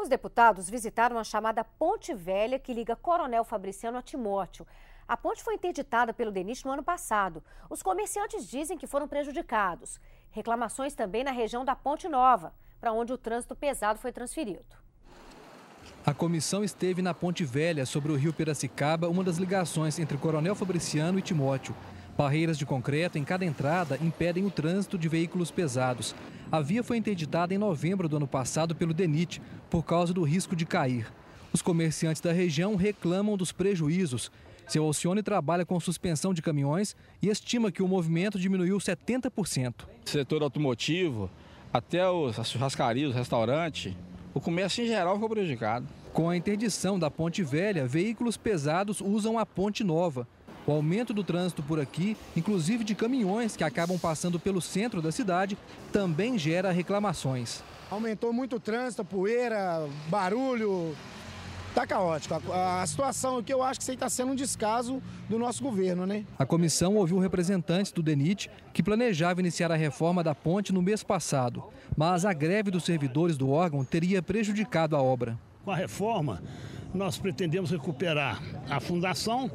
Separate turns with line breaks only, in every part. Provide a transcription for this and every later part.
Os deputados visitaram a chamada Ponte Velha que liga Coronel Fabriciano a Timóteo. A ponte foi interditada pelo DENIT no ano passado. Os comerciantes dizem que foram prejudicados. Reclamações também na região da Ponte Nova, para onde o trânsito pesado foi transferido.
A comissão esteve na Ponte Velha sobre o rio Piracicaba, uma das ligações entre Coronel Fabriciano e Timóteo. Barreiras de concreto em cada entrada impedem o trânsito de veículos pesados. A via foi interditada em novembro do ano passado pelo DENIT, por causa do risco de cair. Os comerciantes da região reclamam dos prejuízos. Seu Alcione trabalha com suspensão de caminhões e estima que o movimento diminuiu 70%. Setor automotivo, até os churrascarias, os restaurantes, o comércio em geral ficou prejudicado. Com a interdição da Ponte Velha, veículos pesados usam a Ponte Nova. O aumento do trânsito por aqui, inclusive de caminhões que acabam passando pelo centro da cidade, também gera reclamações. Aumentou muito o trânsito, poeira, barulho. Está caótico. A, situação aqui eu acho que está sendo um descaso do nosso governo, né? A comissão ouviu representantes do DENIT que planejava iniciar a reforma da ponte no mês passado, mas a greve dos servidores do órgão teria prejudicado a obra.
Com a reforma, nós pretendemos recuperar a fundação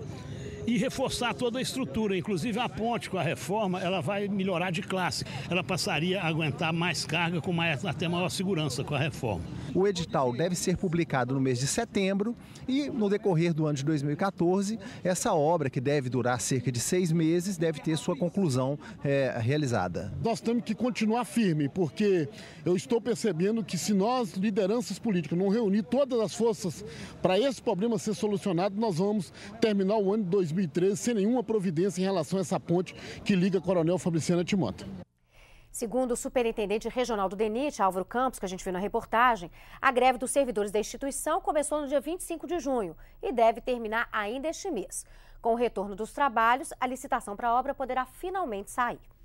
e reforçar toda a estrutura. Inclusive a ponte com a reforma, ela vai melhorar de classe. Ela passaria a aguentar mais carga com mais, até maior segurança com a reforma. O
edital deve ser publicado no mês de setembro e no decorrer do ano de 2014,
essa obra, que deve durar cerca de seis meses, deve ter sua conclusão é, realizada. Nós temos que continuar firme, porque eu estou percebendo que se nós, lideranças políticas, não reunir todas as forças para esse problema ser solucionado, nós vamos terminar o ano de 2014 2013 sem nenhuma providência em relação a essa ponte que liga Coronel Fabriciano Timota.
Segundo o superintendente regional do DENIT, Álvaro Campos, que a gente viu na reportagem, a greve dos servidores da instituição começou no dia 25 de junho e deve terminar ainda este mês. Com o retorno dos trabalhos, a licitação para a obra poderá finalmente sair.